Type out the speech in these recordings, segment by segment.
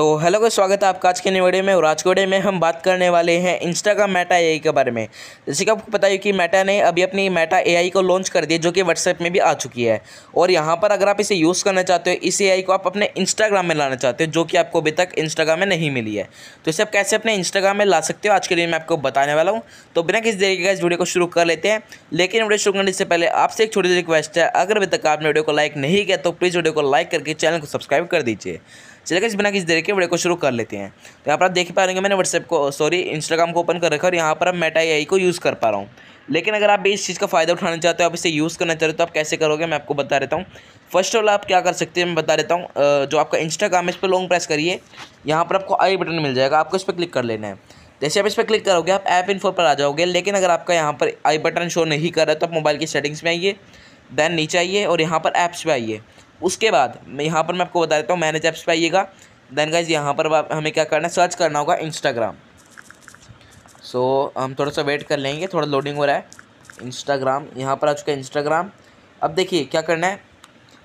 तो हेलो का स्वागत है आपका आज के नए वीडियो में और आज के वीडियो में हम बात करने वाले हैं इंस्टा का मेटा एआई के बारे में जैसे कि आपको पता है कि मेटा ने अभी अपनी मेटा एआई को लॉन्च कर दिया जो कि व्हाट्सएप में भी आ चुकी है और यहाँ पर अगर आप इसे यूज़ करना चाहते हो इस ए को आप अपने इंस्टाग्राम में लाना चाहते हो जो कि आपको अभी तक इंस्टाग्राम में नहीं मिली है तो इसे आप कैसे अपने इंस्टाग्राम में ला सकते हो आज के लिए मैं आपको बताने वाला हूँ तो बिना किसी तरीके का इस वीडियो को शुरू कर लेते हैं लेकिन वीडियो शुरू करने से पहले आपसे एक छोटी सी रिक्वेस्ट है अगर अभी तक आपने वीडियो को लाइक नहीं किया तो प्लीज़ वीडियो को लाइक करके चैनल को सब्सक्राइब कर दीजिए चलिए इस बिना किसी देर के वीडियो को शुरू कर लेते हैं तो यहाँ पर आप देख पा रहे हैं मैंने व्हाट्सएप को सॉरी इंस्टाग्राम को ओपन कर रखा और यहाँ पर अब मेटा ए को यूज़ कर पा रहा हूँ लेकिन अगर आप इस चीज़ का फ़ायदा उठाना चाहते हो आप इसे यूज़ करना चाहते हो तो आप कैसे करोगे मैं आपको बता देता हूँ फर्स्ट ऑल आप क्या कर सकते हैं मैं बता देता हूँ जो आपका इंस्टाग्राम है इस पर लॉन्ग प्रेस करिए यहाँ पर आपको आई बटन मिल जाएगा आपको इस पर क्लिक कर लेना है जैसे आप इस पर क्लिक करोगे आप ऐप इन्फो पर आ जाओगे लेकिन अगर आपका यहाँ पर आई बटन शो नहीं कर रहा तो आप मोबाइल की सेटिंग्स में आइए देन नीचे आइए और यहाँ पर ऐप्स पर आइए उसके बाद मैं यहाँ पर मैं आपको बता देता हूँ मैनेज ऐप्स पर आइएगा देन गाइज यहाँ पर हमें क्या करना है सर्च करना होगा इंस्टाग्राम सो so, हम थोड़ा सा वेट कर लेंगे थोड़ा लोडिंग हो रहा है इंस्टाग्राम यहाँ पर आ चुका है इंस्टाग्राम अब देखिए क्या करना है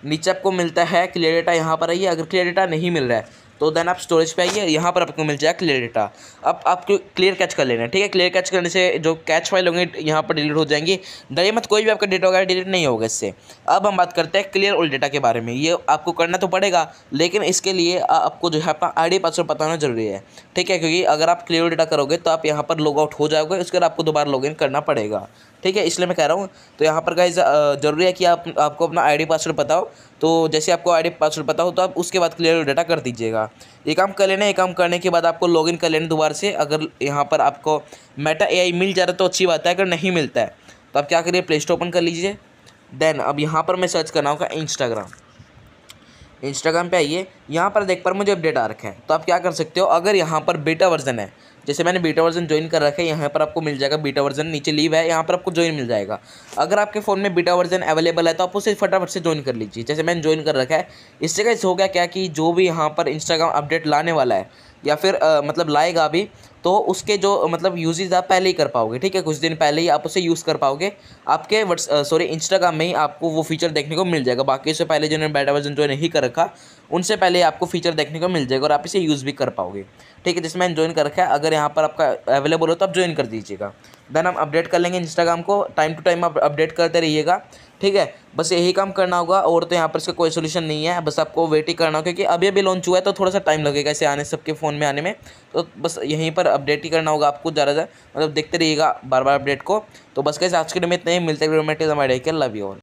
नीचे आपको मिलता है क्लियर डेटा यहाँ पर आइए अगर क्लियर डेटा नहीं मिल रहा है तो देन आप स्टोरेज पे आइए यहाँ पर आपको मिल जाएगा क्लियर डेटा अब आपको क्लियर कैच कर लेना है ठीक है क्लियर कैच करने से जो कैच फाइल होंगे यहाँ पर डिलीट हो जाएंगी डरिए मत कोई भी आपका डेटा वगैरह डिलीट नहीं होगा इससे अब हम बात करते हैं क्लियर ओल्ड डेटा के बारे में ये आपको करना तो पड़ेगा लेकिन इसके लिए आपको जो है अपना आई डी पासवर्ड पता होना जरूरी है ठीक है क्योंकि अगर आप क्लियर डेटा करोगे तो आप यहाँ पर लॉग आउट हो जाओगे उसके बाद आपको दोबारा लॉग इन करना पड़ेगा ठीक है इसलिए मैं कह रहा हूँ तो यहाँ पर गाइज ज़रूरी है कि आप आपको अपना आईडी पासवर्ड बताओ तो जैसे आपको आईडी पासवर्ड पता हो तो आप उसके बाद क्लियर डाटा कर दीजिएगा ये काम कर लेना एक काम करने के बाद आपको लॉगिन कर लेना दोबारा से अगर यहाँ पर आपको मेटा ए मिल जा रहा है तो अच्छी बात है अगर नहीं मिलता है तो आप क्या करिए प्ले स्टोर ओपन कर लीजिए देन अब यहाँ पर मैं सर्च करना होगा इंस्टाग्राम इंस्टाग्राम पे आइए यहाँ पर देख पर मुझे अपडेट आ रखा है तो आप क्या कर सकते हो अगर यहाँ पर बेटा वर्जन है जैसे मैंने बीटा वर्जन ज्वाइन कर रखा है यहाँ पर आपको मिल जाएगा बीटा वर्जन नीचे लीव है यहाँ पर आपको ज्वाइन मिल जाएगा अगर आपके फ़ोन में बीटा वर्जन अवेलेबल है तो आप उसे फटाफट से ज्वाइन कर लीजिए जैसे मैंने ज्वाइन कर रखा है इससे कैसे हो गया क्या कि जो भी यहाँ पर इंस्टाग्राम अपडेट लाने वाला है या फिर आ, मतलब लाएगा भी तो उसके जो मतलब यूजेज आप पहले ही कर पाओगे ठीक है कुछ दिन पहले ही आप उसे यूज़ कर पाओगे आपके व्हाट्स सॉरी इंस्टाग्राम में ही आपको वो फीचर देखने को मिल जाएगा बाकी उससे पहले जिन्होंने बेटा वर्जन जो नहीं कर रखा उनसे पहले आपको फीचर देखने को मिल जाएगा और आप इसे यूज़ भी कर पाओगे ठीक है जिसमें ज्वाइन कर रखा है अगर यहाँ पर आपका अवेलेबल हो तो आप ज्वाइन कर दीजिएगा देन हम अपडेट कर लेंगे इंस्टाग्राम को टाइम टू टाइम आप अपडेट करते रहिएगा ठीक है बस यही काम करना होगा और तो यहाँ पर इसका कोई सोल्यूशन नहीं है बस आपको वेट ही करना होगा क्योंकि अभी अभी लॉन्च हुआ है तो थोड़ा सा टाइम लगेगा इसे आने सबके फ़ोन में आने में तो बस यहीं पर अपडेट ही करना होगा आपको ज़्यादा मतलब देखते रहिएगा बार बार अपडेट को तो बस कैसे आज के डेट में इतने ही मिलते हैं लव यू ऑल